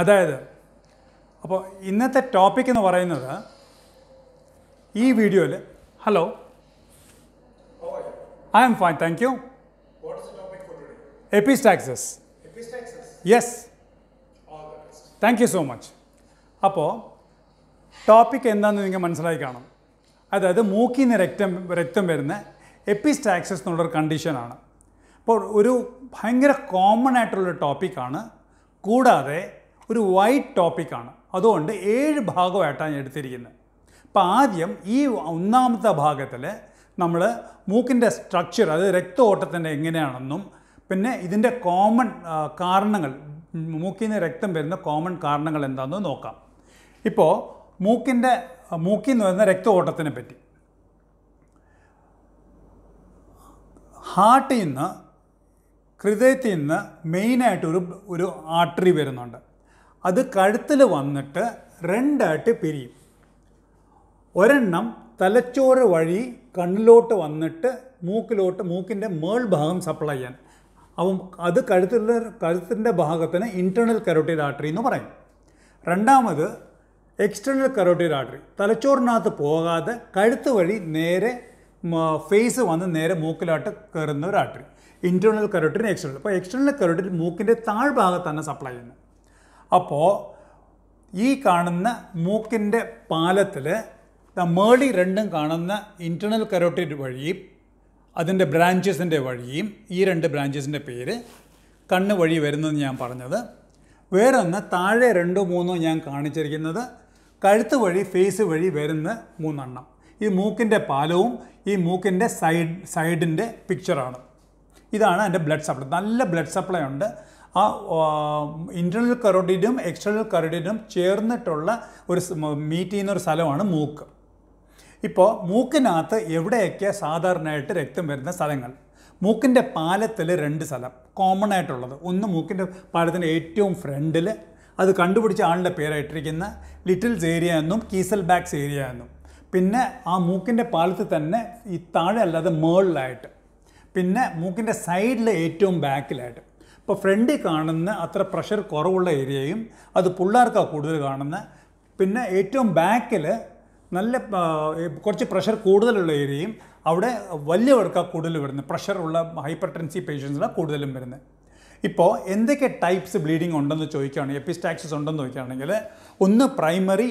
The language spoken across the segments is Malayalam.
അതായത് അപ്പോൾ ഇന്നത്തെ ടോപ്പിക് എന്ന് പറയുന്നത് ഈ വീഡിയോയിൽ hello I am fine thank you epistaxis yes thank you so much അപ്പോൾ ടോപ്പിക് എന്താണെന്ന് നിങ്ങൾ മനസ്സിലായി കാണും അതായത് മൂക്കിൽ നിന്ന് രക്തം രക്തം വരുന്ന എപ്പിസ്റ്റാക്സസ് എന്നുള്ളൊരു കണ്ടീഷനാണ് അപ്പോൾ ഒരു ഭയങ്കര കോമൺ ആയിട്ടുള്ള ടോപ്പിക്കാണ് കൂടാതെ ഒരു വൈഡ് ടോപ്പിക്കാണ് അതുകൊണ്ട് ഏഴ് ഭാഗമായിട്ടാണ് ഞാൻ എടുത്തിരിക്കുന്നത് അപ്പം ആദ്യം ഈ ഒന്നാമത്തെ ഭാഗത്തിൽ നമ്മൾ മൂക്കിൻ്റെ സ്ട്രക്ചർ അത് രക്ത ഓട്ടത്തിൻ്റെ എങ്ങനെയാണെന്നും പിന്നെ ഇതിൻ്റെ കോമൺ കാരണങ്ങൾ മൂക്കിൽ നിന്ന് രക്തം വരുന്ന കോമൺ കാരണങ്ങൾ എന്താണെന്ന് നോക്കാം ഇപ്പോൾ മൂക്കിൻ്റെ മൂക്കിൽ നിന്ന് വരുന്ന രക്ത ഓട്ടത്തിനെ പറ്റി ഹാർട്ടിൽ നിന്ന് ഹൃദയത്തിൽ നിന്ന് മെയിനായിട്ട് ഒരു ഒരു ആർട്ടറി വരുന്നുണ്ട് അത് കഴുത്തിൽ വന്നിട്ട് രണ്ടായിട്ട് പിരിയും ഒരെണ്ണം തലച്ചോറ് വഴി കണ്ണിലോട്ട് വന്നിട്ട് മൂക്കിലോട്ട് മൂക്കിൻ്റെ ഭാഗം സപ്ലൈ ചെയ്യാൻ അപ്പം അത് കഴുത്തിൽ കഴുത്തിൻ്റെ ഭാഗത്തിന് ഇൻറ്റേർണൽ കരോട്ടീഡ് ആർട്ടറി എന്ന് പറയും രണ്ടാമത് എക്സ്റ്റേണൽ കരോട്ടീഡ് ആർട്ടറി തലച്ചോറിനകത്ത് പോകാതെ കഴുത്ത് വഴി നേരെ ഫേസ് വന്ന് നേരെ മൂക്കിലോട്ട് കയറുന്ന ഒരു ആർട്ടറി ഇൻറ്റേർണൽ കരോട്ടിൻ എക്സ്റ്റേണൽ അപ്പോൾ എക്സ്റ്റേണൽ കരോട്ടിൻ മൂക്കിൻ്റെ താഴ്ഭാഗത്താണ് സപ്ലൈ ചെയ്യുന്നത് അപ്പോൾ ഈ കാണുന്ന മൂക്കിൻ്റെ പാലത്തിൽ മേളി രണ്ടും കാണുന്ന ഇൻറ്റേർണൽ കരോട്ടിഡ് വഴിയും അതിൻ്റെ ബ്രാഞ്ചസിൻ്റെ വഴിയും ഈ രണ്ട് ബ്രാഞ്ചസിൻ്റെ പേര് കണ്ണ് വഴി വരുന്നതെന്ന് ഞാൻ പറഞ്ഞത് വേറൊന്ന് താഴെ രണ്ടോ മൂന്നോ ഞാൻ കാണിച്ചിരിക്കുന്നത് കഴുത്ത് വഴി ഫേസ് വഴി വരുന്ന മൂന്നെണ്ണം ഈ മൂക്കിൻ്റെ പാലവും ഈ മൂക്കിൻ്റെ സൈഡ് സൈഡിൻ്റെ പിക്ചറാണ് ഇതാണ് എൻ്റെ ബ്ലഡ് സപ്ലൈ നല്ല ബ്ലഡ് സപ്ലൈ ഉണ്ട് ആ ഇൻറ്റേർണൽ കറോട്ടിഡും എക്സ്റ്റേണൽ കറോട്ടിഡും ചേർന്നിട്ടുള്ള ഒരു മീറ്റ് ചെയ്യുന്ന ഒരു സ്ഥലമാണ് മൂക്ക് ഇപ്പോൾ മൂക്കിനകത്ത് എവിടെയൊക്കെ സാധാരണയായിട്ട് രക്തം വരുന്ന സ്ഥലങ്ങൾ മൂക്കിൻ്റെ പാലത്തിൽ രണ്ട് സ്ഥലം കോമൺ ആയിട്ടുള്ളത് ഒന്ന് മൂക്കിൻ്റെ പാലത്തിൻ്റെ ഏറ്റവും ഫ്രണ്ടിൽ അത് കണ്ടുപിടിച്ച ആളുടെ പേരായിട്ടിരിക്കുന്ന ലിറ്റിൽസ് ഏരിയ എന്നും കീസൽ ബാക്സ് ഏരിയ എന്നും പിന്നെ ആ മൂക്കിൻ്റെ പാലത്തിൽ തന്നെ ഈ താഴെ അല്ലാതെ മേളിലായിട്ട് പിന്നെ മൂക്കിൻ്റെ സൈഡിൽ ഏറ്റവും ബാക്കിലായിട്ട് ഇപ്പോൾ ഫ്രണ്ടിൽ കാണുന്ന അത്ര പ്രഷർ കുറവുള്ള ഏരിയയും അത് പിള്ളേർക്കാണ് കൂടുതൽ കാണുന്ന പിന്നെ ഏറ്റവും ബാക്കിൽ നല്ല കുറച്ച് പ്രഷർ കൂടുതലുള്ള ഏരിയയും അവിടെ വലിയവർക്കാണ് കൂടുതൽ വരുന്നത് പ്രഷറുള്ള ഹൈപ്പർ ടെൻസി പേഷ്യൻസിനാണ് കൂടുതലും വരുന്നത് ഇപ്പോൾ എന്തൊക്കെ ടൈപ്സ് ബ്ലീഡിങ് ഉണ്ടെന്ന് ചോദിക്കുകയാണെങ്കിൽ എപ്പിസ്റ്റാക്സിസ് ഉണ്ടെന്ന് ചോദിക്കുകയാണെങ്കിൽ ഒന്ന് പ്രൈമറി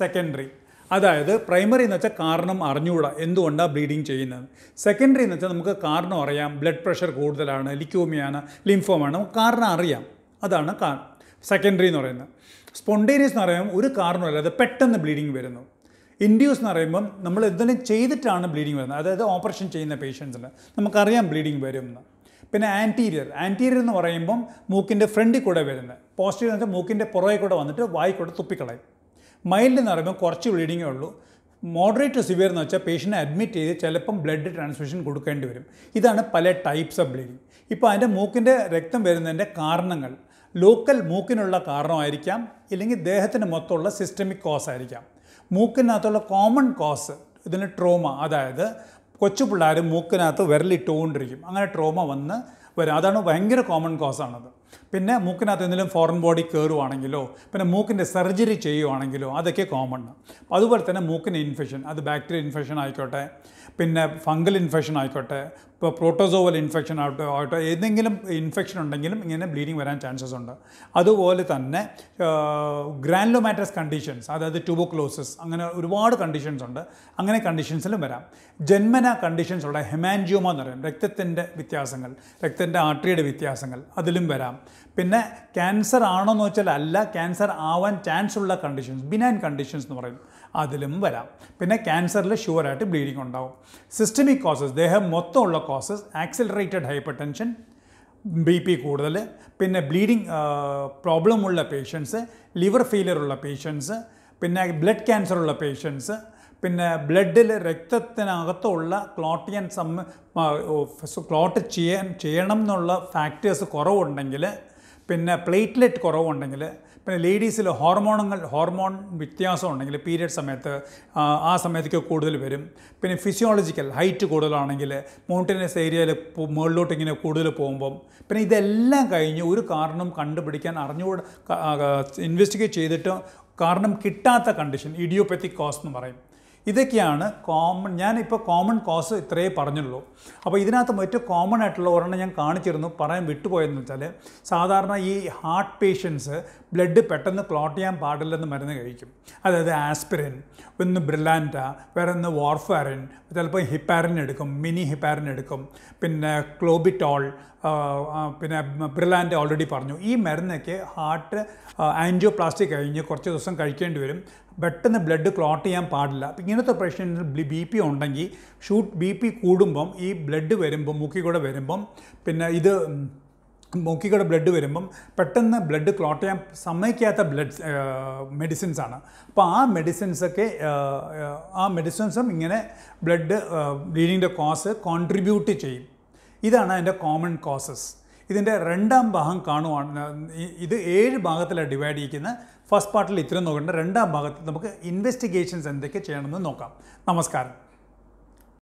സെക്കൻഡറി അതായത് പ്രൈമറി എന്ന് വെച്ചാൽ കാരണം അറിഞ്ഞുകൂടാ എന്തുകൊണ്ടാണ് ബ്ലീഡിങ് ചെയ്യുന്നത് സെക്കൻഡറി എന്ന് വെച്ചാൽ നമുക്ക് കാരണം അറിയാം ബ്ലഡ് പ്രഷർ കൂടുതലാണ് ലിക്യൂമിയാണ് ലിംഫോമാണ് നമുക്ക് കാരണം അറിയാം അതാണ് കാ സെക്കൻഡറി എന്ന് പറയുന്നത് സ്പോണ്ടേനിയസ് എന്ന് പറയുമ്പോൾ ഒരു അല്ലാതെ പെട്ടെന്ന് ബ്ലീഡിങ് വരുന്നു ഇൻഡ്യൂസ് എന്ന് പറയുമ്പം നമ്മൾ എന്തെങ്കിലും ചെയ്തിട്ടാണ് ബ്ലീഡിങ് വരുന്നത് അതായത് ഓപ്പറേഷൻ ചെയ്യുന്ന പേഷ്യൻസിന് നമുക്കറിയാം ബ്ലീഡിങ് വരുമെന്ന് പിന്നെ ആൻറ്റീരിയർ ആൻറ്റീരിയർ എന്ന് പറയുമ്പം മൂക്കിൻ്റെ ഫ്രണ്ടിൽ കൂടെ വരുന്നത് പോസ്റ്റീരിയർ എന്ന് വെച്ചാൽ മൂക്കിൻ്റെ പുറകെ കൂടെ വന്നിട്ട് വായി തുപ്പിക്കളയും മൈൽഡ് എന്ന് പറയുമ്പോൾ കുറച്ച് ബ്ലീഡിങ്ങേ ഉള്ളൂ മോഡറേറ്റ് ടു സിവിയർ എന്ന് വെച്ചാൽ പേഷ്യൻറ്റിനെ അഡ്മിറ്റ് ചെയ്ത് ചിലപ്പം ബ്ലഡ് ട്രാൻസ്മിഷൻ കൊടുക്കേണ്ടി വരും ഇതാണ് പല ടൈപ്സ് ഓഫ് ബ്ലീഡിങ് ഇപ്പോൾ അതിൻ്റെ മൂക്കിൻ്റെ രക്തം വരുന്നതിൻ്റെ കാരണങ്ങൾ ലോക്കൽ മൂക്കിനുള്ള കാരണമായിരിക്കാം ഇല്ലെങ്കിൽ ദേഹത്തിന് മൊത്തമുള്ള സിസ്റ്റമിക് കോസ് ആയിരിക്കാം മൂക്കിനകത്തുള്ള കോമൺ കോസ് ഇതിന് ട്രോമ അതായത് കൊച്ചു പിള്ളേർ മൂക്കിനകത്ത് വിരലിട്ടുകൊണ്ടിരിക്കും അങ്ങനെ ട്രോമ വന്ന് വരും അതാണ് ഭയങ്കര കോമൺ കോസാണത് പിന്നെ മൂക്കിനകത്ത് എന്തെങ്കിലും ഫോറിൻ ബോഡി കയറുവാണെങ്കിലോ പിന്നെ മൂക്കിൻ്റെ സർജറി ചെയ്യുവാണെങ്കിലോ അതൊക്കെ കോമൺ അതുപോലെ തന്നെ മൂക്കിന് ഇൻഫെക്ഷൻ അത് ബാക്ടീരിയ ഇൻഫെക്ഷൻ ആയിക്കോട്ടെ പിന്നെ ഫംഗൽ ഇൻഫെക്ഷൻ ആയിക്കോട്ടെ ഇപ്പോൾ പ്രോട്ടോസോവൽ ഇൻഫെക്ഷൻ ആവട്ടെ ആവട്ടെ ഏതെങ്കിലും ഇൻഫെക്ഷൻ ഉണ്ടെങ്കിലും ഇങ്ങനെ ബ്ലീഡിങ് വരാൻ ചാൻസസ് ഉണ്ട് അതുപോലെ തന്നെ ഗ്രാൻഡോമാറ്റസ് കണ്ടീഷൻസ് അതായത് ട്യൂബോക്ലോസിസ് അങ്ങനെ ഒരുപാട് കണ്ടീഷൻസ് ഉണ്ട് അങ്ങനെ കണ്ടീഷൻസിലും വരാം ജന്മന കണ്ടീഷൻസ് ഉള്ള ഹെമാൻജിയോമ എന്ന് പറയും രക്തത്തിൻ്റെ വ്യത്യാസങ്ങൾ രക്തത്തിൻ്റെ ആർട്ടറിയുടെ വ്യത്യാസങ്ങൾ അതിലും വരാം പിന്നെ ക്യാൻസർ ആണോ എന്ന് വെച്ചാൽ അല്ല ക്യാൻസർ ആവാൻ ചാൻസ് ഉള്ള കണ്ടീഷൻസ് ബിനാൻ കണ്ടീഷൻസ് എന്ന് പറയും അതിലും വരാം പിന്നെ ക്യാൻസറിൽ ഷുവറായിട്ട് ബ്ലീഡിംഗ് ഉണ്ടാവും സിസ്റ്റമിക് കോസസ് ദേഹം മൊത്തമുള്ള causes accelerated hypertension B P കൂടുതൽ പിന്നെ ബ്ലീഡിങ് പ്രോബ്ലമുള്ള പേഷ്യൻസ് ലിവർ ഫെയിലിയർ ഉള്ള പേഷ്യൻസ് പിന്നെ ബ്ലഡ് ക്യാൻസർ ഉള്ള പേഷ്യൻസ് പിന്നെ ബ്ലഡിൽ രക്തത്തിനകത്തുള്ള ക്ലോട്ടിയൻ സമ്മ ക്ലോട്ട് ചെയ്യാൻ ചെയ്യണം എന്നുള്ള ഫാക്ടേഴ്സ് കുറവുണ്ടെങ്കിൽ പിന്നെ പ്ലേറ്റ്ലെറ്റ് കുറവുണ്ടെങ്കിൽ പിന്നെ ലേഡീസിൽ ഹോർമോണുകൾ ഹോർമോൺ വ്യത്യാസം ഉണ്ടെങ്കിൽ പീരിയഡ് സമയത്ത് ആ സമയത്തേക്ക് കൂടുതൽ വരും പിന്നെ ഫിസിയോളജിക്കൽ ഹൈറ്റ് കൂടുതലാണെങ്കിൽ മൗണ്ടൈനസ് ഏരിയയിൽ മുകളിലോട്ട് ഇങ്ങനെ കൂടുതൽ പോകുമ്പം പിന്നെ ഇതെല്ലാം കഴിഞ്ഞ് ഒരു കാരണം കണ്ടുപിടിക്കാൻ അറിഞ്ഞുകൂടെ ഇൻവെസ്റ്റിഗേറ്റ് ചെയ്തിട്ട് കാരണം കിട്ടാത്ത കണ്ടീഷൻ ഇഡിയോപ്പത്തിക് കോസ് എന്ന് പറയും ഇതൊക്കെയാണ് കോമൺ ഞാനിപ്പോൾ കോമൺ കോസ് ഇത്രയേ പറഞ്ഞുള്ളൂ അപ്പോൾ ഇതിനകത്ത് മറ്റു കോമൺ ആയിട്ടുള്ള ഒരെണ്ണം ഞാൻ കാണിച്ചിരുന്നു പറയാൻ വിട്ടുപോയെന്ന് വെച്ചാൽ സാധാരണ ഈ ഹാർട്ട് പേഷ്യൻസ് ബ്ലഡ് പെട്ടെന്ന് ക്ലോട്ട് ചെയ്യാൻ പാടില്ലെന്ന് മരുന്ന് കഴിക്കും അതായത് ആസ്പിരിൻ ഒന്ന് ബ്രില്ലാൻറ്റ വേറെ ഒന്ന് വാർഫാരിൻ ചിലപ്പോൾ ഹിപ്പാരിൻ എടുക്കും മിനി ഹിപ്പാരിൻ എടുക്കും പിന്നെ ക്ലോബിറ്റോൾ പിന്നെ ബ്രിലാൻറ്റ ഓൾറെഡി പറഞ്ഞു ഈ മരുന്നൊക്കെ ഹാർട്ട് ആൻജിയോപ്ലാസ്റ്റി കഴിഞ്ഞ് കുറച്ച് ദിവസം കഴിക്കേണ്ടി വരും പെട്ടെന്ന് ബ്ലഡ് ക്ലോട്ട് ചെയ്യാൻ പാടില്ല അപ്പം ഇങ്ങനത്തെ പേഷ്യൻറ്റിൽ ബി പി ഉണ്ടെങ്കിൽ ഷൂട്ട് ബി പി കൂടുമ്പം ഈ ബ്ലഡ് വരുമ്പം മൂക്കി കൂടെ വരുമ്പം പിന്നെ ഇത് മൂക്കിക്കൂടെ ബ്ലഡ് വരുമ്പം പെട്ടെന്ന് ബ്ലഡ് ക്ലോട്ട് ചെയ്യാൻ സമ്മതിക്കാത്ത ബ്ലഡ് മെഡിസിൻസാണ് ആണ് അപ്പോൾ ആ മെഡിസിൻസൊക്കെ ആ മെഡിസിൻസും ഇങ്ങനെ ബ്ലഡ് ബ്ലീഡിങ്ങിൻ്റെ കോസ് കോൺട്രിബ്യൂട്ട് ചെയ്യും ഇതാണ് അതിൻ്റെ കോമൺ കോസസ് ഇതിൻ്റെ രണ്ടാം ഭാഗം കാണുവാണ് ഇത് ഏഴ് ഭാഗത്തിലാണ് ഡിവൈഡ് ചെയ്യുന്നത് ഫസ്റ്റ് പാർട്ടിൽ ഇത്രയും നോക്കേണ്ട രണ്ടാം ഭാഗത്ത് നമുക്ക് ഇൻവെസ്റ്റിഗേഷൻസ് എന്തൊക്കെ ചെയ്യണമെന്ന് നോക്കാം നമസ്കാരം